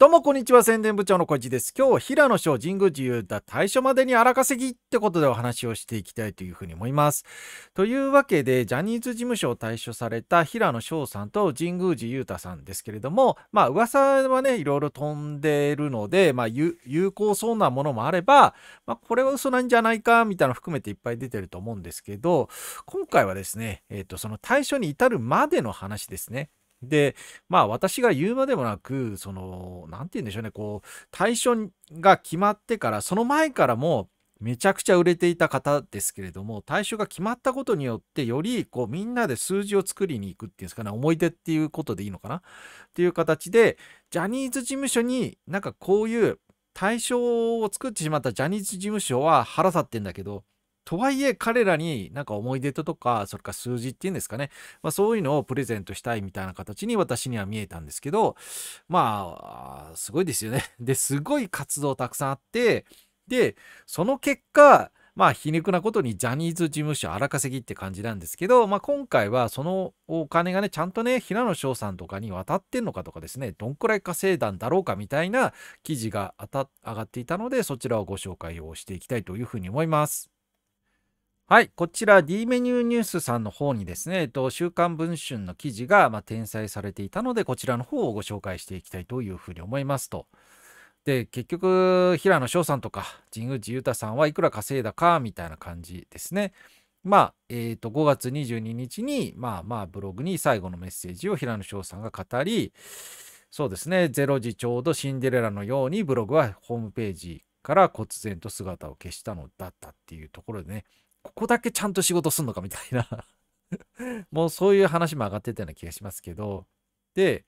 どうもこんにちは宣伝部長の小路です今日は平野翔神宮寺雄太大所までに荒稼ぎってことでお話をしていきたいというふうに思いますというわけでジャニーズ事務所を退所された平野翔さんと神宮寺雄太さんですけれどもまあ噂はねいろいろ飛んでるのでまあ有効そうなものもあれば、まあ、これは嘘なんじゃないかみたいなの含めていっぱい出てると思うんですけど今回はですねえっ、ー、とその対所に至るまでの話ですねで、まあ私が言うまでもなく、その、なんて言うんでしょうね、こう、対象が決まってから、その前からも、めちゃくちゃ売れていた方ですけれども、対象が決まったことによって、よりこうみんなで数字を作りに行くっていうんですかね、思い出っていうことでいいのかなっていう形で、ジャニーズ事務所になんかこういう対象を作ってしまったジャニーズ事務所は腹立ってんだけど、とはいえ彼らになんか思い出とかそれか数字っていうんですかね、まあ、そういうのをプレゼントしたいみたいな形に私には見えたんですけどまあすごいですよね。ですごい活動たくさんあってでその結果まあ皮肉なことにジャニーズ事務所荒稼ぎって感じなんですけど、まあ、今回はそのお金がねちゃんとね平野紫耀さんとかに渡ってんのかとかですねどんくらい稼いだんだろうかみたいな記事が上がっていたのでそちらをご紹介をしていきたいというふうに思います。はい、こちら D メニューニュースさんの方にですね、えっと、週刊文春の記事が、まあ、転載されていたので、こちらの方をご紹介していきたいというふうに思いますと。で、結局、平野翔さんとか、神宮寺裕太さんはいくら稼いだか、みたいな感じですね。まあ、えっ、ー、と、5月22日に、まあまあ、ブログに最後のメッセージを平野翔さんが語り、そうですね、0時ちょうどシンデレラのようにブログはホームページから忽然と姿を消したのだったっていうところでね、ここだけちゃんと仕事すんのかみたいな もうそういう話も上がってたような気がしますけど、で、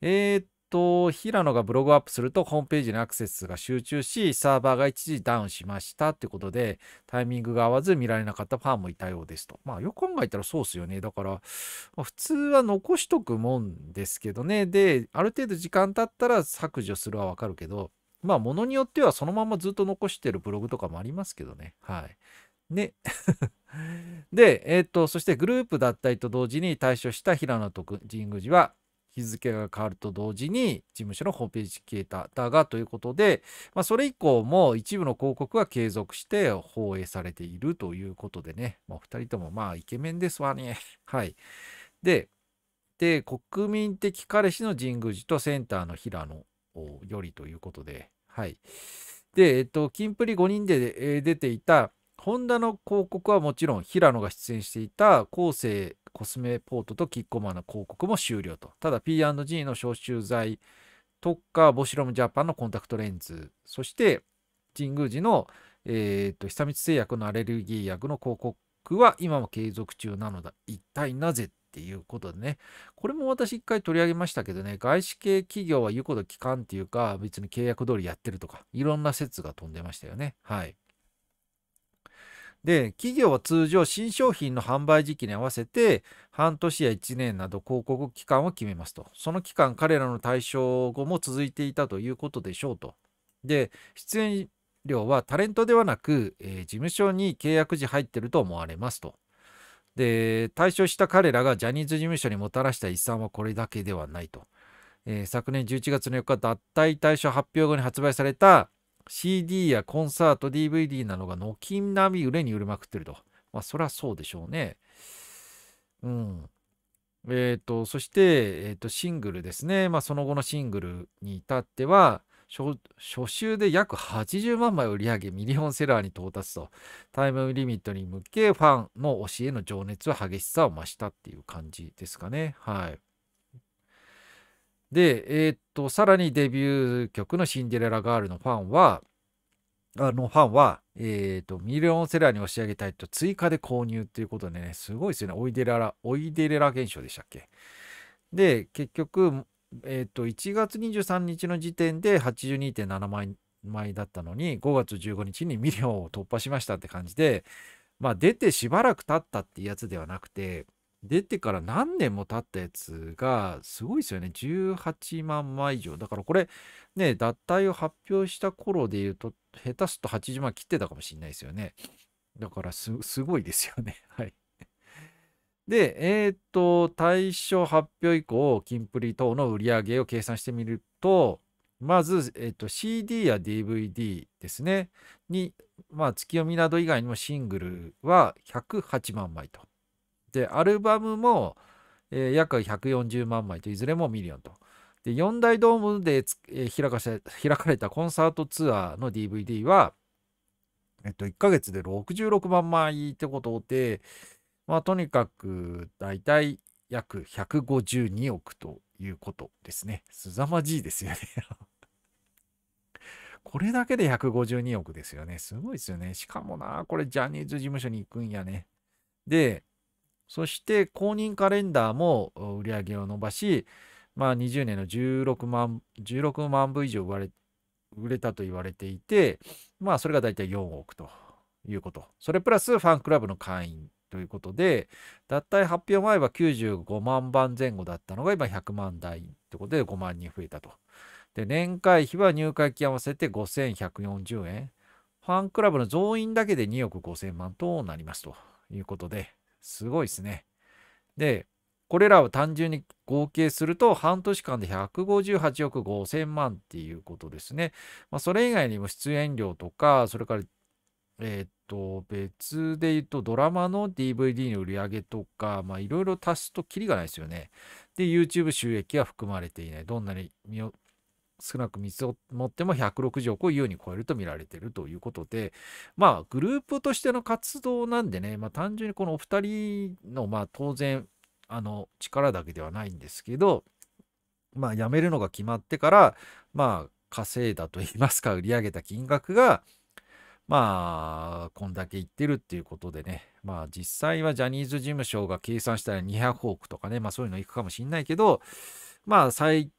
えー、っと、平野がブログアップするとホームページにアクセスが集中し、サーバーが一時ダウンしましたってことで、タイミングが合わず見られなかったファンもいたようですと。まあよく考えたらそうっすよね。だから、普通は残しとくもんですけどね。で、ある程度時間経ったら削除するはわかるけど、まあ、ものによってはそのままずっと残してるブログとかもありますけどね。はい。ね。で、えー、っと、そしてグループ脱退と同時に退所した平野徳神宮寺は、日付が変わると同時に事務所のホームページ消えただがということで、まあ、それ以降も一部の広告は継続して放映されているということでね、まあ、2人ともまあイケメンですわね。はい。で、で国民的彼氏の神宮寺とセンターの平野よりということで、はい。で、えっと、キンプリ5人で、出ていたホンダの広告はもちろん平野が出演していた後世コスメポートとキッコーマンの広告も終了と。ただ P&G の消臭剤特化ボシロムジャパンのコンタクトレンズ、そして神宮寺の、えーと、と久光製薬のアレルギー薬の広告は今も継続中なのだ。一体なぜっていうことでね。これも私一回取り上げましたけどね、外資系企業は言うこと聞かんっていうか、別に契約通りやってるとか、いろんな説が飛んでましたよね。はい。で、企業は通常新商品の販売時期に合わせて、半年や1年など広告期間を決めますと。その期間、彼らの対象後も続いていたということでしょうと。で、出演料はタレントではなく、えー、事務所に契約時入ってると思われますと。で、対象した彼らがジャニーズ事務所にもたらした遺産はこれだけではないと。えー、昨年11月の4日、脱退対象発表後に発売された CD やコンサート、DVD などが軒並み売れに売れまくってると。まあ、そりゃそうでしょうね。うん。えっ、ー、と、そして、えっ、ー、と、シングルですね。まあ、その後のシングルに至っては、初週で約80万枚売り上げミリオンセラーに到達とタイムリミットに向けファンの推しへの情熱は激しさを増したっていう感じですかねはいで、えー、っと、さらにデビュー曲のシンデレラガールのファンは、あのファンは、えっ、と、ミリオンセラーに押し上げたいと追加で購入っていうことでね、すごいですよね。おいでらら、おいでれら現象でしたっけ。で、結局、えっ、と、1月23日の時点で82.7枚枚だったのに、5月15日にミリオンを突破しましたって感じで、まあ、出てしばらく経ったってやつではなくて、出てから何年も経ったやつが、すごいですよね。18万枚以上。だからこれ、ね、脱退を発表した頃で言うと、下手すと80万切ってたかもしれないですよね。だからす、すごいですよね。はい。で、えっ、ー、と、対象発表以降、キンプリ等の売り上げを計算してみると、まず、えっ、ー、と、CD や DVD ですね。に、まあ、月読みなど以外にもシングルは108万枚と。でアルバムも、えー、約140万枚といずれもミリオンと。で4大ドームで、えー、開かし開かれたコンサートツアーの DVD は、えっと、1ヶ月で66万枚ってことで、まあ、とにかく大体約152億ということですね。すざまじいですよね これだけで152億ですよね。すごいですよね。しかもな、これジャニーズ事務所に行くんやね。で、そして公認カレンダーも売り上げを伸ばし、まあ、20年の16万 ,16 万部以上売れたと言われていて、まあ、それが大体4億ということ。それプラスファンクラブの会員ということで、脱退発表前は95万番前後だったのが今100万台ということで5万人増えたと。で、年会費は入会金合わせて5140円。ファンクラブの増員だけで2億5000万となりますということで、すごいですね。で、これらを単純に合計すると半年間で158億5000万っていうことですね。まあ、それ以外にも出演料とか、それから、えっ、と、別で言うとドラマの DVD の売り上げとか、まあいろいろ足すときりがないですよね。で、YouTube 収益は含まれていない。どんなに少なく見積もっても160億を優に超えると見られているということで、まあ、グループとしての活動なんでね、まあ、単純にこのお二人の、まあ、当然、あの、力だけではないんですけど、まあ、辞めるのが決まってから、まあ、稼いだといいますか、売り上げた金額が、まあ、こんだけいってるっていうことでね、まあ、実際はジャニーズ事務所が計算したら200億とかね、まあ、そういうのいくかもしんないけど、まあ、最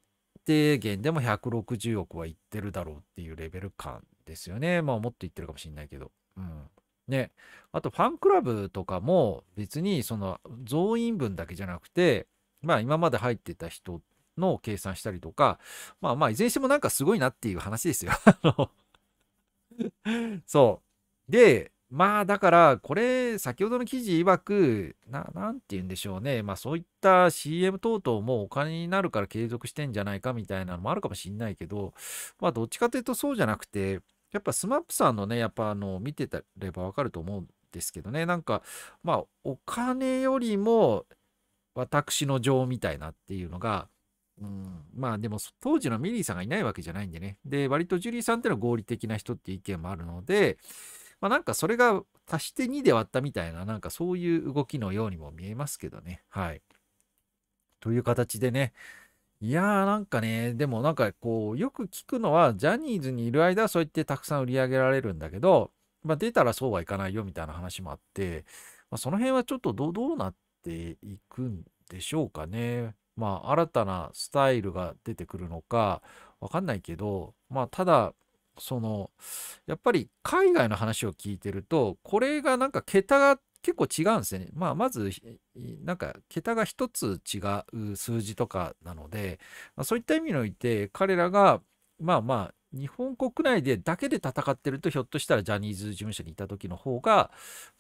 低限でも160億はいってるだろうっていうレベル感ですよね。まあもっといってるかもしれないけど。うん。ね。あとファンクラブとかも別にその増員分だけじゃなくて、まあ今まで入ってた人の計算したりとか、まあまあいずれにしてもなんかすごいなっていう話ですよ。そう。で、まあだから、これ、先ほどの記事曰く、な、なんて言うんでしょうね。まあそういった CM 等々もお金になるから継続してんじゃないかみたいなのもあるかもしんないけど、まあどっちかというとそうじゃなくて、やっぱスマップさんのね、やっぱあの、見てたればわかると思うんですけどね、なんか、まあお金よりも私の情みたいなっていうのが、うん、まあでも当時のミリーさんがいないわけじゃないんでね。で、割とジュリーさんってのは合理的な人っていう意見もあるので、まあ、なんかそれが足して2で割ったみたいな、なんかそういう動きのようにも見えますけどね。はい。という形でね。いやーなんかね、でもなんかこう、よく聞くのは、ジャニーズにいる間はそうやってたくさん売り上げられるんだけど、まあ、出たらそうはいかないよみたいな話もあって、まあ、その辺はちょっとどうなっていくんでしょうかね。まあ、新たなスタイルが出てくるのか、わかんないけど、まあ、ただ、そのやっぱり海外の話を聞いてるとこれがなんか桁が結構違うんですよね。まあ、まずなんか桁が一つ違う数字とかなので、まあ、そういった意味において彼らがまあまあ日本国内でだけで戦ってるとひょっとしたらジャニーズ事務所にいた時の方が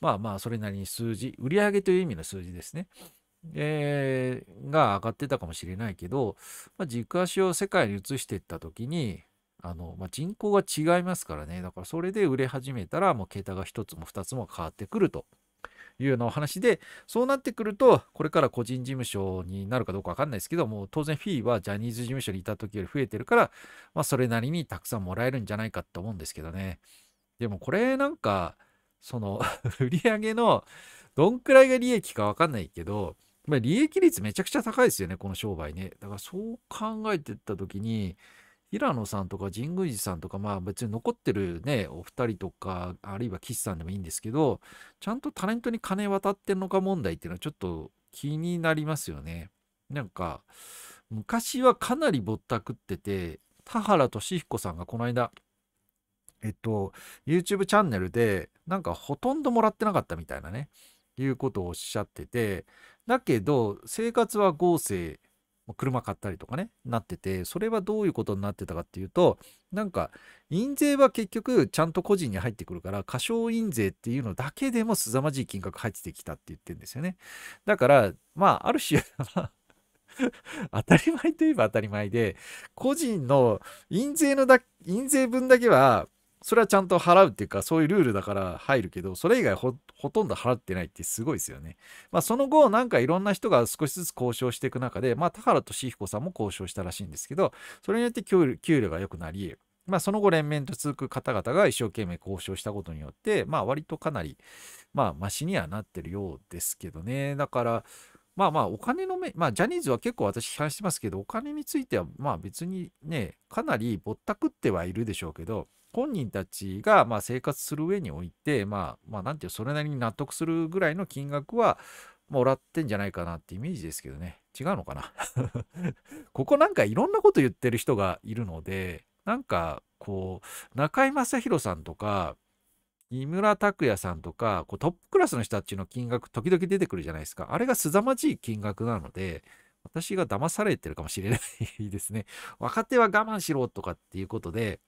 まあまあそれなりに数字売上という意味の数字ですね。えー、が上がってたかもしれないけど、まあ、軸足を世界に移していった時にあの、まあ、人口が違いますからね。だからそれで売れ始めたら、もう桁が1つも2つも変わってくるというようなお話で、そうなってくると、これから個人事務所になるかどうかわかんないですけども、当然フィーはジャニーズ事務所にいた時より増えてるから、まあ、それなりにたくさんもらえるんじゃないかって思うんですけどね。でもこれなんか、その 売り上げのどんくらいが利益かわかんないけど、まあ、利益率めちゃくちゃ高いですよね、この商売ね。だからそう考えてった時に、平野さんとか神宮寺さんとか、まあ別に残ってるね、お二人とか、あるいは岸さんでもいいんですけど、ちゃんとタレントに金渡ってんのか問題っていうのはちょっと気になりますよね。なんか、昔はかなりぼったくってて、田原俊彦さんがこの間、えっと、YouTube チャンネルで、なんかほとんどもらってなかったみたいなね、いうことをおっしゃってて、だけど、生活は豪勢車買ったりとかね、なってて、それはどういうことになってたかっていうと、なんか、印税は結局ちゃんと個人に入ってくるから、過少印税っていうのだけでも凄まじい金額入ってきたって言ってるんですよね。だから、まあ、ある種 当たり前といえば当たり前で、個人の印税のだ、印税分だけはそれはちゃんと払うっていうか、そういうルールだから入るけど、それ以外ほとんど払ってないってすごいですよね。まあ、その後、なんかいろんな人が少しずつ交渉していく中で、まあ、田原俊彦さんも交渉したらしいんですけど、それによって給料が良くなり、まあ、その後、連綿と続く方々が一生懸命交渉したことによって、まあ、割とかなり、まあ、マシにはなってるようですけどね。だから、まあまあ、お金の面、まあ、ジャニーズは結構私批判してますけど、お金については、まあ別にね、かなりぼったくってはいるでしょうけど、本人たちがまあ生活する上において、まあ、まあ、なんていう、それなりに納得するぐらいの金額はもらってんじゃないかなってイメージですけどね。違うのかな ここなんかいろんなこと言ってる人がいるので、なんかこう、中居正広さんとか、井村拓哉さんとか、こうトップクラスの人たちの金額、時々出てくるじゃないですか。あれが凄まじい金額なので、私が騙されてるかもしれないですね。若手は我慢しろとかっていうことで、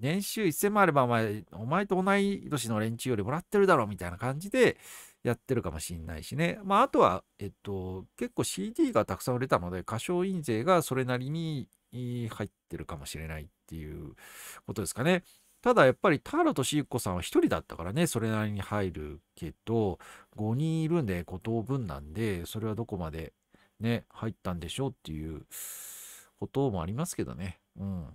年収1000万あればお前、お前と同い年の連中よりもらってるだろみたいな感じでやってるかもしんないしね。まあ、あとは、えっと、結構 CD がたくさん売れたので、歌唱印税がそれなりに入ってるかもしれないっていうことですかね。ただやっぱり田原俊彦さんは1人だったからね、それなりに入るけど、5人いるんで5等分なんで、それはどこまでね、入ったんでしょうっていうこともありますけどね。うん。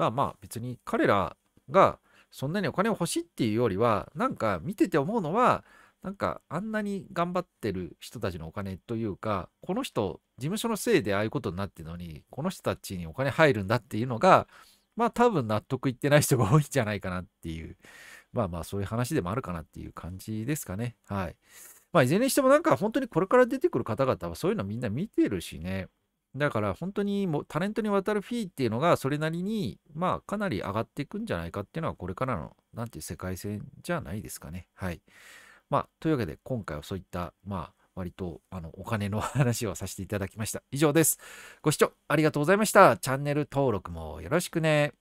まあまあ別に彼らがそんなにお金を欲しいっていうよりは、なんか見てて思うのは、なんかあんなに頑張ってる人たちのお金というか、この人、事務所のせいでああいうことになってるのに、この人たちにお金入るんだっていうのが、まあ多分納得いってない人が多いんじゃないかなっていう、まあまあそういう話でもあるかなっていう感じですかね。はい。まあいずれにしてもなんか本当にこれから出てくる方々はそういうのみんな見てるしね、だから本当にもうタレントに渡るフィーっていうのがそれなりにまあかなり上がっていくんじゃないかっていうのはこれからのなんていう世界線じゃないですかね。はい。まあというわけで今回はそういったまあ割とあのお金の 話をさせていただきました。以上です。ご視聴ありがとうございました。チャンネル登録もよろしくね。